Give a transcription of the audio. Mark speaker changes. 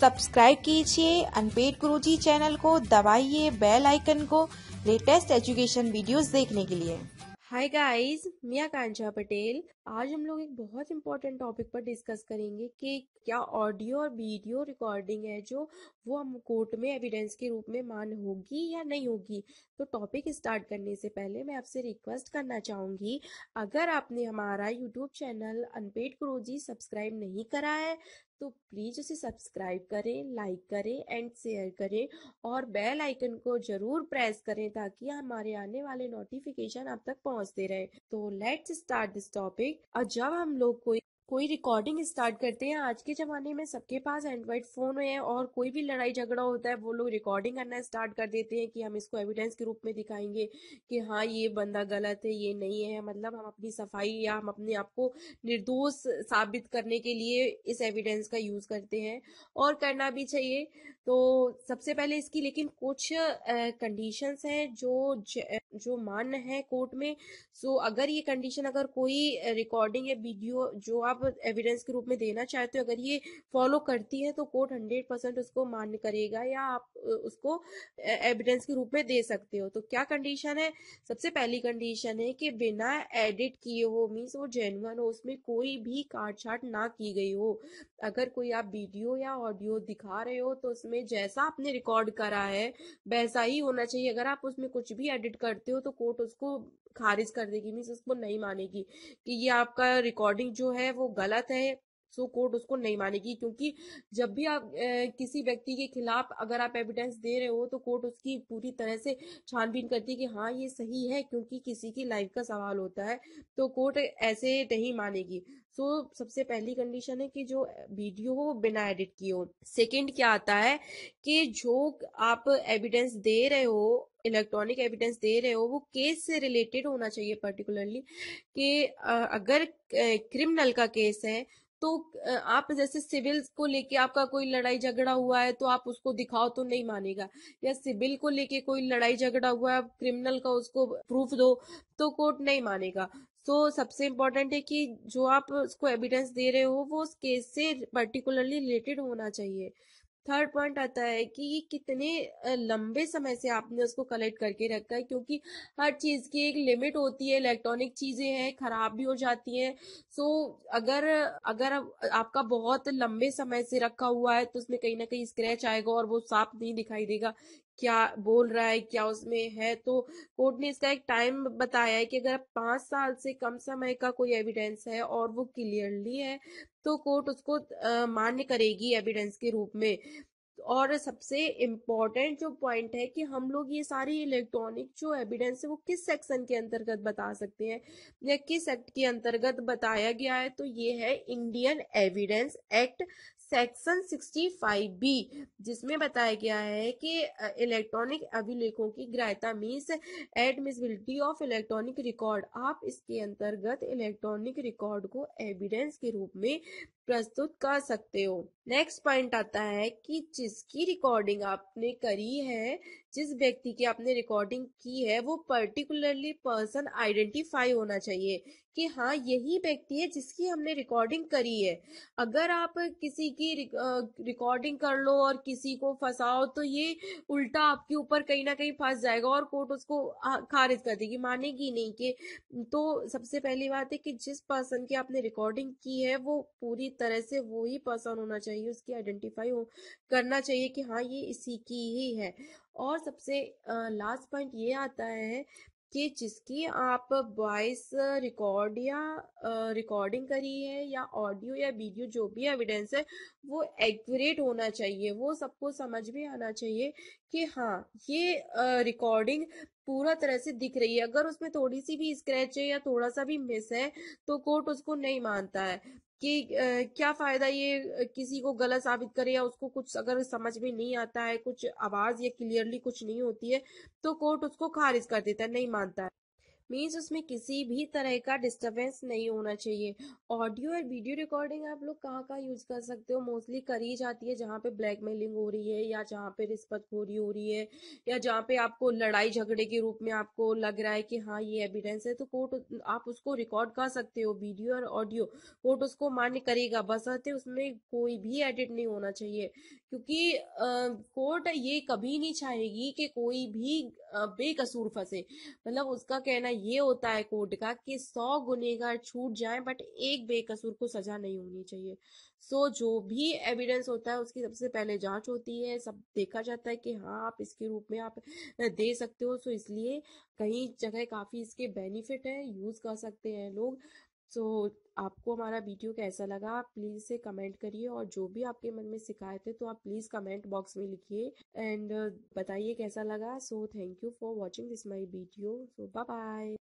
Speaker 1: subscribe कीजिए unpaid गुरुजी channel को दबाइए बेल आइकन को लेटेस्ट एजुकेशन वीडियोस देखने के लिए हाय गाइस मियाँ कांचा पटेल आज हम लोग एक बहुत इम्पोर्टेंट टॉपिक पर डिस्कस करेंगे कि क्या ऑडियो और वीडियो रिकॉर्डिंग है जो वो हम कोर्ट में एविडेंस के रूप में मान होगी या नहीं होगी तो टॉपिक स्टार्ट करने से पहले मैं आपसे रिक्वेस्ट करना चाहूँगी अगर आपने हमारा यूट्यूब चैनल अनपेड क्रोजी सब्सक्राइब नहीं करा है तो प्लीज़ उसे सब्सक्राइब करें लाइक करें एंड शेयर करें और बेल आइकन को ज़रूर प्रेस करें ताकि हमारे आने वाले नोटिफिकेशन आप तक पहुंचते रहे तो लेट्स स्टार्ट दिस टॉपिक और जब हम लोग कोई कोई रिकॉर्डिंग स्टार्ट करते हैं आज के ज़माने में सबके पास एंड्रॉइड फ़ोन है और कोई भी लड़ाई झगड़ा होता है वो लोग रिकॉर्डिंग करना स्टार्ट कर देते हैं कि हम इसको एविडेंस के रूप में दिखाएंगे कि हाँ ये बंदा गलत है ये नहीं है मतलब हम अपनी सफाई या हम अपने आप को निर्दोष साबित करने के लिए इस एविडेंस का यूज़ करते हैं और करना भी चाहिए तो सबसे पहले इसकी लेकिन कुछ कंडीशंस हैं जो जो मान्य है कोर्ट में सो अगर ये कंडीशन अगर कोई रिकॉर्डिंग या वीडियो जो आप एविडेंस के रूप में देना चाहते हो अगर ये फॉलो करती है तो कोर्ट हंड्रेड परसेंट उसको मान्य करेगा या आप उसको एविडेंस के रूप में दे सकते हो तो क्या कंडीशन है सबसे पहली कंडीशन है कि बिना एडिट किए हो मीन्स वो जेनुअन हो उसमें कोई भी काट छाट ना की गई हो अगर कोई आप वीडियो या ऑडियो दिखा रहे हो तो उसमें में जैसा आपने रिकॉर्ड करा है वैसा ही होना चाहिए अगर आप उसमें कुछ भी एडिट करते हो तो कोर्ट उसको खारिज कर देगी मीन्स उसको नहीं मानेगी कि ये आपका रिकॉर्डिंग जो है वो गलत है सो so, कोर्ट उसको नहीं मानेगी क्योंकि जब भी आप ए, किसी व्यक्ति के खिलाफ अगर आप एविडेंस दे रहे हो तो कोर्ट उसकी पूरी तरह से छानबीन करती है कि हाँ ये सही है क्योंकि किसी की लाइफ का सवाल होता है तो कोर्ट ऐसे नहीं मानेगी सो so, सबसे पहली कंडीशन है कि जो वीडियो हो वो बिना एडिट किए हो सेकेंड क्या आता है कि जो आप एविडेंस दे रहे हो इलेक्ट्रॉनिक एविडेंस दे रहे हो वो केस से रिलेटेड होना चाहिए पर्टिकुलरली कि अगर क्रिमिनल का केस है तो आप जैसे सिविल को लेके आपका कोई लड़ाई झगड़ा हुआ है तो आप उसको दिखाओ तो नहीं मानेगा या सिविल को लेके कोई लड़ाई झगड़ा हुआ है क्रिमिनल का उसको प्रूफ दो तो कोर्ट नहीं मानेगा सो तो so, सबसे इम्पोर्टेंट है कि जो आप उसको एविडेंस दे रहे हो वो उस केस से पर्टिकुलरली रिलेटेड होना चाहिए थर्ड पॉइंट आता है कि ये कितने लंबे समय से आपने उसको कलेक्ट करके रखा है क्योंकि हर चीज़ की एक लिमिट होती है इलेक्ट्रॉनिक चीज़ें हैं खराब भी हो जाती हैं सो so, अगर अगर आपका बहुत लंबे समय से रखा हुआ है तो उसमें कहीं ना कहीं स्क्रैच आएगा और वो साफ नहीं दिखाई देगा क्या बोल रहा है क्या उसमें है तो कोर्ट ने इसका एक टाइम बताया है कि अगर पांच साल से कम समय का कोई एविडेंस है और वो क्लियरली है तो कोर्ट उसको मान्य करेगी एविडेंस के रूप में और सबसे इम्पोर्टेंट जो पॉइंट है कि हम लोग ये सारी इलेक्ट्रॉनिक जो एविडेंस है वो किस सेक्शन के अंतर्गत बता सकते हैं या किस एक्ट के अंतर्गत बताया गया है तो ये है Indian Evidence Act section 65 B जिसमें बताया गया है कि इलेक्ट्रॉनिक अभिलेखों की ग्राहता means admissibility of electronic record आप इसके अंतर्गत इलेक्ट्रॉनिक रिकॉर्ड को एविडेंस के रूप में प्रस्तुत कर सकते हो नेक्स्ट पॉइंट आता है कि जिसकी रिकॉर्डिंग आपने करी है जिस व्यक्ति की आपने रिकॉर्डिंग की है वो पर्टिकुलरली पर्सन आइडेंटिफाई होना चाहिए कि हाँ यही व्यक्ति है जिसकी हमने रिकॉर्डिंग करी है अगर आप किसी की रिकॉर्डिंग कर लो और किसी को फंसाओ तो ये उल्टा आपके ऊपर कहीं ना कहीं फंस जाएगा और कोर्ट उसको खारिज कर देगी मानेगी नहीं कि तो सबसे पहली बात है कि जिस पर्सन की आपने रिकॉर्डिंग की है वो पूरी तरह से वो ही पर्सन होना चाहिए उसकी आइडेंटिफाई हो करना चाहिए कि हाँ ये इसी की ही है और सबसे लास्ट पॉइंट ये आता है कि जिसकी आप वॉइस रिकॉर्ड या रिकॉर्डिंग करी है या ऑडियो या वीडियो जो भी एविडेंस है वो एक्यूरेट होना चाहिए वो सबको समझ भी आना चाहिए कि हाँ ये रिकॉर्डिंग पूरा तरह से दिख रही है अगर उसमें थोड़ी सी भी स्क्रैच है या थोड़ा सा भी मिस है तो कोर्ट उसको नहीं मानता है कि क्या फ़ायदा ये किसी को गलत साबित करे या उसको कुछ अगर समझ में नहीं आता है कुछ आवाज़ या क्लियरली कुछ नहीं होती है तो कोर्ट उसको खारिज कर देता है नहीं मानता है मीन्स उसमें किसी भी तरह का डिस्टर्बेंस नहीं होना चाहिए ऑडियो और वीडियो रिकॉर्डिंग आप लोग कहाँ कहाँ यूज कर सकते हो मोस्टली करी जाती है जहाँ पे ब्लैकमेलिंग हो रही है या जहाँ पे रिश्वतखोरी हो रही है या जहाँ पे आपको लड़ाई झगड़े के रूप में आपको लग रहा है कि हाँ ये एविडेंस है तो कोर्ट आप उसको रिकॉर्ड कर सकते हो वीडियो और ऑडियो कोर्ट उसको मान्य करेगा बसते उसमें कोई भी एडिट नहीं होना चाहिए क्योंकि कोर्ट ये कभी नहीं चाहेगी कि कोई भी बेकसूर फंसे मतलब उसका कहना ये होता है कोर्ट का कि सौ गुनेगार छूट जाए बट एक बेकसूर को सजा नहीं होनी चाहिए सो so, जो भी एविडेंस होता है उसकी सबसे पहले जांच होती है सब देखा जाता है कि हाँ आप इसके रूप में आप दे सकते हो सो so, इसलिए कई जगह काफी इसके बेनिफिट है यूज कर सकते हैं लोग सो so, आपको हमारा वीडियो कैसा लगा आप प्लीज़ से कमेंट करिए और जो भी आपके मन में शिकायत है तो आप प्लीज़ कमेंट बॉक्स में लिखिए एंड बताइए कैसा लगा so thank you for watching this my video so bye